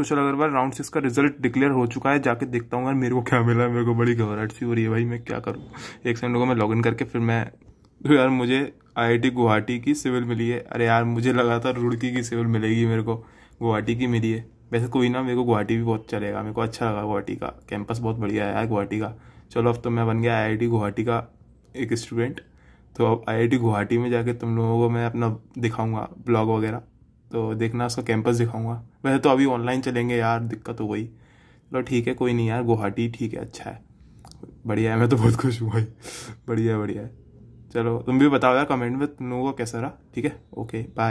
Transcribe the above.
कुशल Agarwal round six का result declare हो चुका है जाके देखता हूँ यार मेरे को क्या मिला है मेरे को बड़ी घबराहट सी हो रही है भाई मैं क्या करूँ एक सेकंड को मैं इन करके फिर मैं तो यार मुझे आईआईटी गुवाहाटी की सिविल मिली है अरे यार मुझे लगा था रुड़की की सिविल मिलेगी मेरे को गुवाहाटी की मिली है वैसे कोई ना मेरे को गुवाहाटी भी बहुत चलेगा मेरे को अच्छा लगा गुवाहाटी का कैंपस बहुत बढ़िया है यार गुवाहाटी का चलो अब तो मैं बन गया आईआईटी गुवाहाटी का एक स्टूडेंट तो अब आईआईटी गुवाहाटी में जाके तुम लोगों को मैं अपना दिखाऊंगा ब्लॉग वगैरह तो देखना उसका कैंपस दिखाऊंगा वैसे तो अभी ऑनलाइन चलेंगे यार दिक्कत हो गई चलो ठीक है कोई नहीं यार गुवाहाटी ठीक है अच्छा है बढ़िया है मैं तो बहुत खुश हूँ भाई बढ़िया बढ़िया है चलो तुम भी बताओ यार कमेंट में तुम लोगों का कैसा रहा ठीक है ओके बाय